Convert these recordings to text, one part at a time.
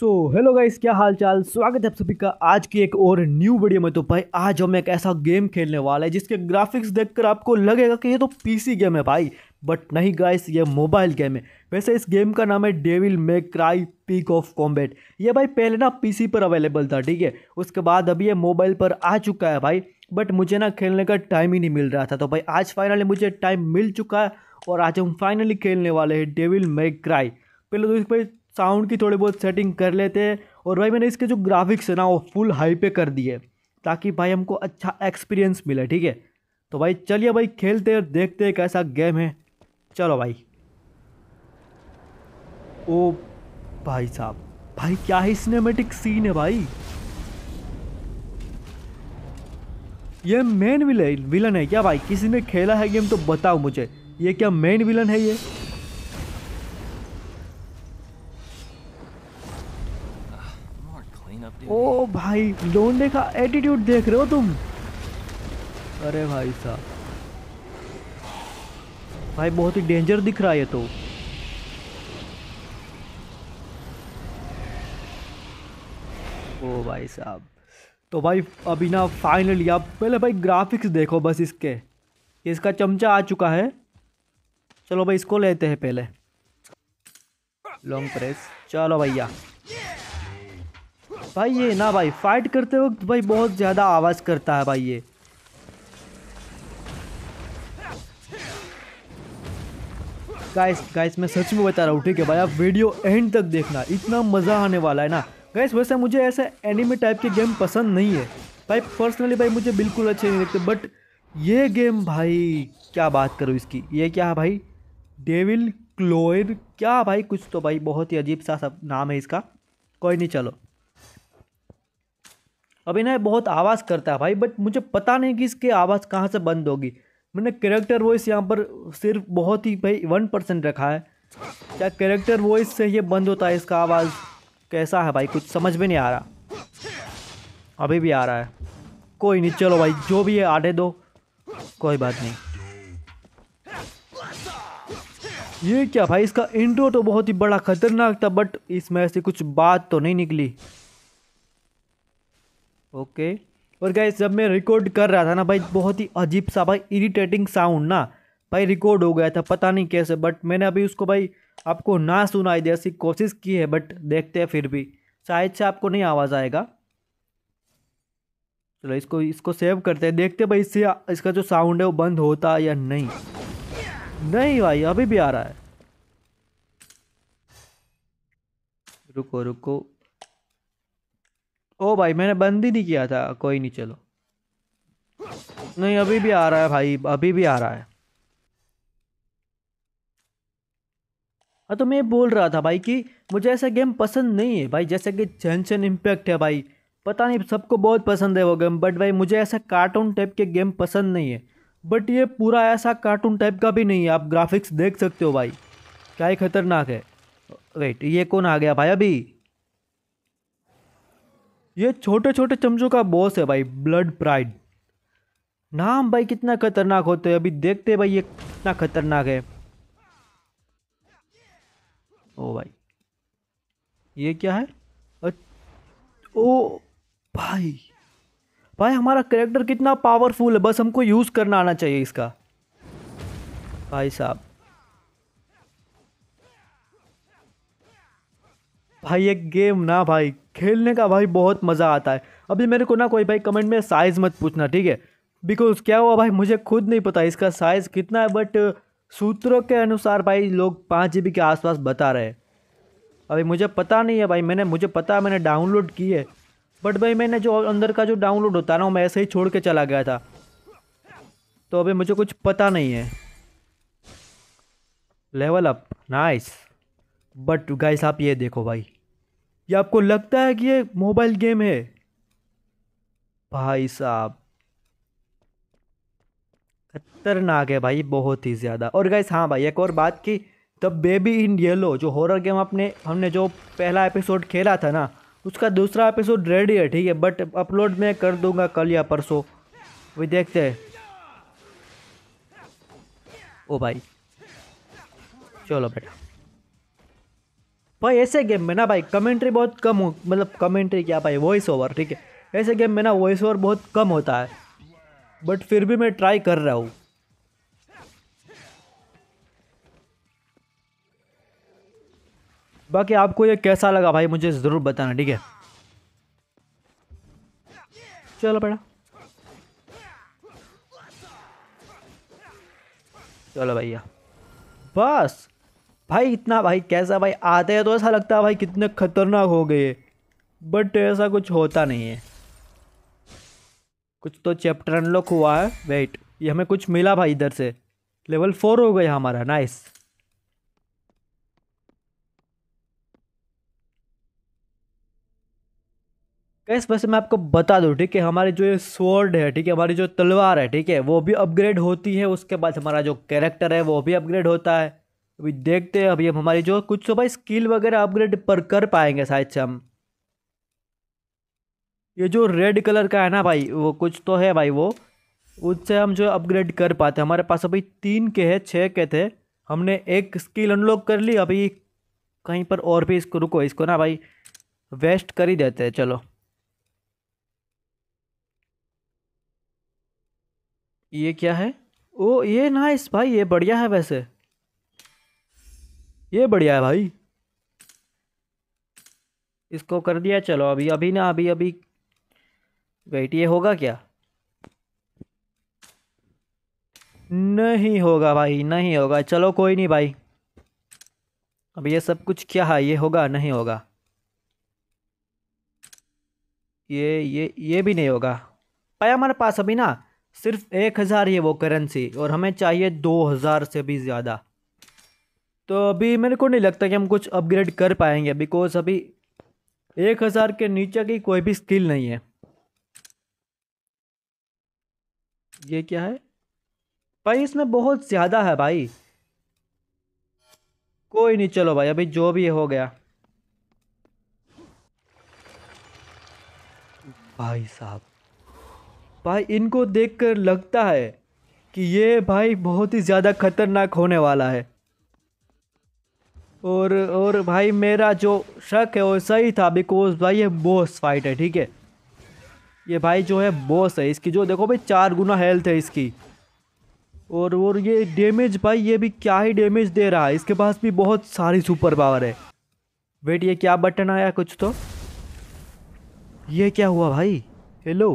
so hello guys क्या हाल चाल स्वागत है आप सभी का आज की एक और न्यू वीडियो में तो भाई आज हम एक ऐसा गेम खेलने वाला है जिसके ग्राफिक्स देखकर आपको लगेगा कि ये तो पीसी गेम है भाई बट नहीं गाइस ये मोबाइल गेम है वैसे इस गेम का नाम है Devil May Cry Peak of Combat ये भाई पहले ना पी पर अवेलेबल था ठीक है उसके बाद अभी ये मोबाइल पर आ चुका है भाई बट मुझे ना खेलने का टाइम ही नहीं मिल रहा था तो भाई आज फाइनली मुझे टाइम मिल चुका है और आज हम फाइनली खेलने वाले हैं डेविल मे क्राई पहले तो इस भाई साउंड की थोड़ी बहुत सेटिंग कर लेते हैं और भाई मैंने इसके जो ग्राफिक्स है ना वो फुल हाई पे कर दिए ताकि भाई हमको अच्छा एक्सपीरियंस मिले ठीक है तो भाई चलिए भाई खेलते और देखते हैं कैसा गेम है चलो भाई ओ भाई साहब भाई क्या ही सिनेमेटिक सीन है भाई ये मेन विलन विलन है क्या भाई किसी ने खेला है गेम तो बताओ मुझे ये क्या मेन विलन है ये भाई लोंडे का एटीट्यूड देख रहे हो तुम अरे भाई साहब भाई बहुत ही डेंजर दिख रहा है तो ओ भाई साहब तो भाई अभी ना फाइनली आप पहले भाई ग्राफिक्स देखो बस इसके इसका चमचा आ चुका है चलो भाई इसको लेते हैं पहले लॉन्ग प्रेस चलो भैया भाई ये ना भाई फाइट करते वक्त भाई बहुत ज़्यादा आवाज़ करता है भाई ये गाइस गाइस मैं सच में बता रहा हूँ ठीक है भाई आप वीडियो एंड तक देखना इतना मज़ा आने वाला है ना गाइस वैसे मुझे ऐसे एनिमे टाइप के गेम पसंद नहीं है भाई पर्सनली भाई मुझे बिल्कुल अच्छे नहीं लगते बट ये गेम भाई क्या बात करूँ इसकी ये क्या है भाई डेविल क्लोयर क्या भाई कुछ तो भाई बहुत ही अजीब सा सब नाम है इसका कोई नहीं चलो अभी ना बहुत आवाज़ करता है भाई बट मुझे पता नहीं कि इसकी आवाज़ कहाँ से बंद होगी मैंने कैरेक्टर वॉइस यहाँ पर सिर्फ बहुत ही भाई वन परसेंट रखा है क्या कैरेक्टर वॉइस से ये बंद होता है इसका आवाज़ कैसा है भाई कुछ समझ में नहीं आ रहा अभी भी आ रहा है कोई नहीं चलो भाई जो भी है आटे दो कोई बात नहीं ये क्या भाई इसका इंट्रो तो बहुत ही बड़ा खतरनाक था बट इसमें ऐसी कुछ बात तो नहीं निकली ओके और गाइस जब मैं रिकॉर्ड कर रहा था ना भाई बहुत ही अजीब सा भाई इरिटेटिंग साउंड ना भाई रिकॉर्ड हो गया था पता नहीं कैसे बट मैंने अभी उसको भाई आपको ना सुनाई दे ऐसी कोशिश की है बट देखते हैं फिर भी शायद से आपको नहीं आवाज़ आएगा चलो इसको इसको सेव करते हैं देखते भाई इससे इसका जो साउंड है वो बंद होता है या नहीं नहीं भाई अभी भी आ रहा है रुको रुको ओ भाई मैंने बंद ही नहीं किया था कोई नहीं चलो नहीं अभी भी आ रहा है भाई अभी भी आ रहा है हाँ तो मैं बोल रहा था भाई कि मुझे ऐसा गेम पसंद नहीं है भाई जैसे कि जेंशन इम्पैक्ट है भाई पता नहीं सबको बहुत पसंद है वो गेम बट भाई मुझे ऐसा कार्टून टाइप के गेम पसंद नहीं है बट ये पूरा ऐसा कार्टून टाइप का भी नहीं है आप ग्राफिक्स देख सकते हो भाई क्या ही खतरनाक है वेट ये कौन आ गया भाई अभी ये छोटे छोटे चमचों का बॉस है भाई ब्लड प्राइड नाम भाई कितना खतरनाक होते हैं अभी देखते हैं भाई ये कितना खतरनाक है ओ भाई ये क्या है ओ भाई भाई हमारा करेक्टर कितना पावरफुल है बस हमको यूज़ करना आना चाहिए इसका भाई साहब भाई ये गेम ना भाई खेलने का भाई बहुत मज़ा आता है अभी मेरे को ना कोई भाई कमेंट में साइज़ मत पूछना ठीक है बिकॉज क्या हुआ भाई मुझे खुद नहीं पता इसका साइज़ कितना है बट सूत्रों के अनुसार भाई लोग पाँच जी के आसपास बता रहे हैं अभी मुझे पता नहीं है भाई मैंने मुझे पता है मैंने डाउनलोड की है बट भाई मैंने जो अंदर का जो डाउनलोड होता ना मैं ऐसे ही छोड़ के चला गया था तो अभी मुझे कुछ पता नहीं है level up nice but guys आप ये देखो भाई या आपको लगता है कि ये मोबाइल गेम है भाई साहब खतरनाक है भाई बहुत ही ज़्यादा और गैस हाँ भाई एक और बात की द बेबी इन येलो जो हॉरर गेम आपने हमने जो पहला एपिसोड खेला था ना उसका दूसरा एपिसोड रेडी है ठीक है बट अपलोड मैं कर दूंगा कल या परसों वही देखते हैं ओ भाई चलो बेटा भाई ऐसे गेम में ना भाई कमेंट्री बहुत कम हो मतलब कमेंट्री क्या भाई वॉइस ओवर ठीक है ऐसे गेम में ना वॉइस ओवर बहुत कम होता है बट फिर भी मैं ट्राई कर रहा हूँ बाकी आपको ये कैसा लगा भाई मुझे ज़रूर बताना ठीक है चलो बेटा चलो भैया बस भाई इतना भाई कैसा भाई आते हैं तो ऐसा लगता है भाई कितने खतरनाक हो गए बट ऐसा कुछ होता नहीं है कुछ तो चैप्टर अनलॉक हुआ है वेट ये हमें कुछ मिला भाई इधर से लेवल फोर हो गया हमारा नाइस कैस वैसे मैं आपको बता दूं ठीक है हमारी जो ये स्वॉर्ड है ठीक है हमारी जो तलवार है ठीक है वो भी अपग्रेड होती है उसके बाद हमारा जो कैरेक्टर है वो भी अपग्रेड होता है अभी देखते हैं अभी हम हमारी जो कुछ तो भाई स्किल वगैरह अपग्रेड पर कर पाएंगे शायद से हम ये जो रेड कलर का है ना भाई वो कुछ तो है भाई वो उससे हम जो अपग्रेड कर पाते हमारे पास अभी तीन के है छः के थे हमने एक स्किल अनलॉक कर ली अभी कहीं पर और भी इसको रुको इसको ना भाई वेस्ट कर ही देते हैं चलो ये क्या है ओ ये नाइस भाई ये बढ़िया है वैसे ये बढ़िया है भाई इसको कर दिया चलो अभी अभी ना अभी अभी वेट ये होगा क्या नहीं होगा भाई नहीं होगा चलो कोई नहीं भाई अब ये सब कुछ क्या है ये होगा नहीं होगा ये ये ये भी नहीं होगा पाया हमारे पास अभी ना सिर्फ एक हज़ार ये वो करेंसी और हमें चाहिए दो हज़ार से भी ज़्यादा तो अभी मेरे को नहीं लगता कि हम कुछ अपग्रेड कर पाएंगे बिकॉज अभी एक हज़ार के नीचे की कोई भी स्किल नहीं है ये क्या है भाई इसमें बहुत ज़्यादा है भाई कोई नहीं चलो भाई अभी जो भी हो गया भाई साहब भाई इनको देखकर लगता है कि ये भाई बहुत ही ज़्यादा खतरनाक होने वाला है और और भाई मेरा जो शक है वो सही था बिकॉज भाई ये बॉस फाइट है ठीक है ये भाई जो है बॉस है इसकी जो देखो भाई चार गुना हेल्थ है इसकी और और ये डैमेज भाई ये भी क्या ही डैमेज दे रहा है इसके पास भी बहुत सारी सुपर पावर है वेट ये क्या बटन आया कुछ तो ये क्या हुआ भाई हेलो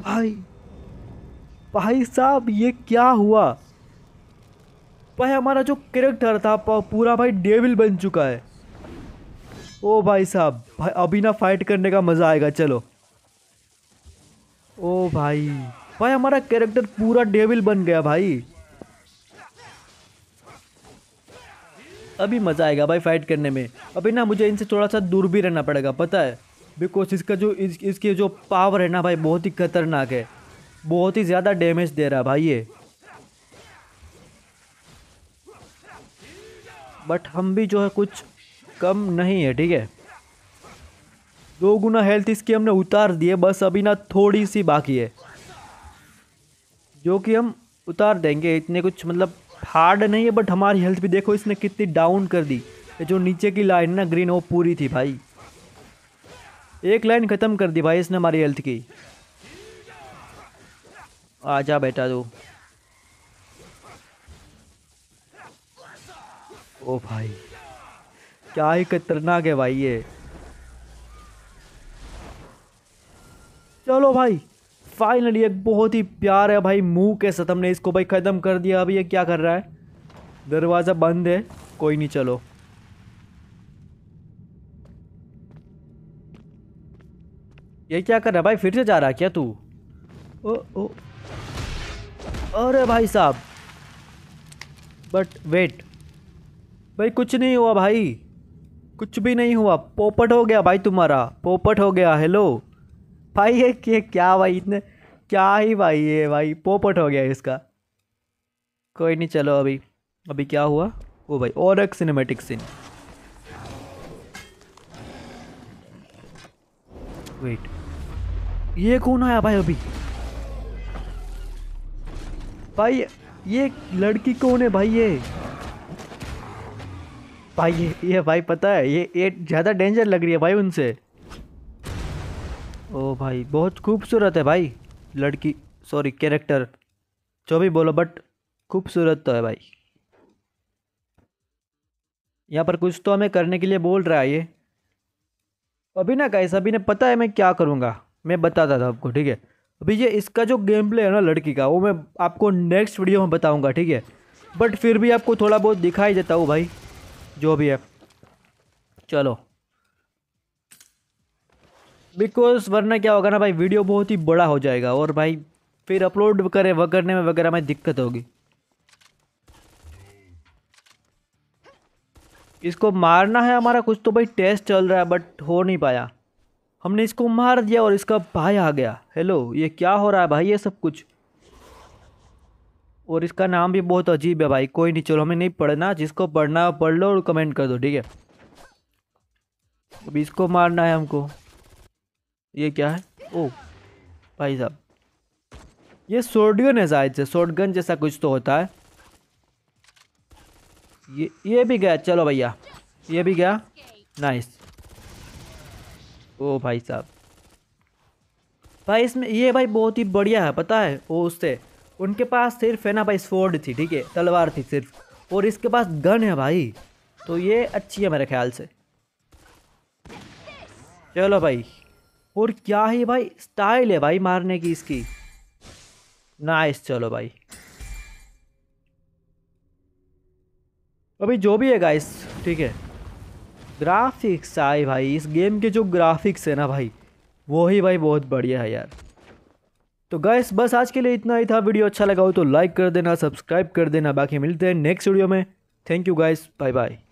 भाई भाई साहब ये क्या हुआ भाई हमारा जो करेक्टर था पूरा भाई डेविल बन चुका है ओ भाई साहब भाई अभी ना फाइट करने का मज़ा आएगा चलो ओ भाई भाई हमारा कैरेक्टर पूरा डेविल बन गया भाई अभी मज़ा आएगा भाई फाइट करने में अभी ना मुझे इनसे थोड़ा सा दूर भी रहना पड़ेगा पता है बिकॉज इसका जो इस, इसके जो पावर है ना भाई बहुत ही खतरनाक है बहुत ही ज़्यादा डैमेज दे रहा है भाई ये बट हम भी जो है कुछ कम नहीं है ठीक है दो गुना हेल्थ इसकी हमने उतार दी है बस अभी ना थोड़ी सी बाकी है जो कि हम उतार देंगे इतने कुछ मतलब हार्ड नहीं है बट हमारी हेल्थ भी देखो इसने कितनी डाउन कर दी जो नीचे की लाइन ना ग्रीन वो पूरी थी भाई एक लाइन ख़त्म कर दी भाई इसने हमारी हेल्थ की आजा बेटा तू ओ भाई क्या ही खतरनाक है भाई ये चलो भाई फाइनली एक बहुत ही प्यार है भाई मुंह के साथ हमने इसको भाई ख़त्म कर दिया अब ये क्या कर रहा है दरवाज़ा बंद है कोई नहीं चलो ये क्या कर रहा है भाई फिर से जा रहा है क्या तू ओ ओ अरे भाई साहब बट वेट भाई कुछ नहीं हुआ भाई कुछ भी नहीं हुआ पोपट हो गया भाई तुम्हारा पोपट हो गया हेलो भाई ये, क्या भाई इतने क्या ही भाई ये भाई पोपट हो गया इसका कोई नहीं चलो अभी अभी क्या हुआ ओ भाई और एक सिनेमेटिक सीन वेट ये कौन आया भाई अभी भाई ये लड़की कौन है भाई ये भाई ये ये भाई पता है ये ये ज़्यादा डेंजर लग रही है भाई उनसे ओ भाई बहुत खूबसूरत है भाई लड़की सॉरी कैरेक्टर जो भी बोलो बट खूबसूरत तो है भाई यहाँ पर कुछ तो हमें करने के लिए बोल रहा है ये अभी ना गाइस अभी ने पता है मैं क्या करूँगा मैं बताता था आपको ठीक है अभी ये इसका जो गेम प्ले है ना लड़की का वो मैं आपको नेक्स्ट वीडियो में बताऊँगा ठीक है बट फिर भी आपको थोड़ा बहुत दिखाई देता हूँ भाई जो भी है चलो बिकॉज वरना क्या होगा ना भाई वीडियो बहुत ही बड़ा हो जाएगा और भाई फिर अपलोड करे वह करने में वगैरह में दिक्कत होगी इसको मारना है हमारा कुछ तो भाई टेस्ट चल रहा है बट हो नहीं पाया हमने इसको मार दिया और इसका भाई आ गया हेलो ये क्या हो रहा है भाई ये सब कुछ और इसका नाम भी बहुत अजीब है भाई कोई नहीं चलो हमें नहीं पढ़ना जिसको पढ़ना पढ़ लो और कमेंट कर दो ठीक है अब इसको मारना है हमको ये क्या है ओ भाई साहब ये शॉर्टगन है शायद से शॉर्टगन जैसा कुछ तो होता है ये ये भी गया चलो भैया ये भी गया नाइस ओ भाई साहब भाई इसमें ये भाई बहुत ही बढ़िया है पता है वो उससे उनके पास सिर्फ है ना भाई स्वॉर्ड थी ठीक है तलवार थी सिर्फ और इसके पास गन है भाई तो ये अच्छी है मेरे ख्याल से चलो भाई और क्या है भाई स्टाइल है भाई मारने की इसकी नाइस चलो भाई अभी जो भी है गाइस ठीक है ग्राफिक्स आए भाई इस गेम के जो ग्राफिक्स है ना भाई वो ही भाई बहुत बढ़िया है यार तो गैस बस आज के लिए इतना ही था वीडियो अच्छा लगा हो तो लाइक कर देना सब्सक्राइब कर देना बाकी मिलते हैं नेक्स्ट वीडियो में thank you guys bye bye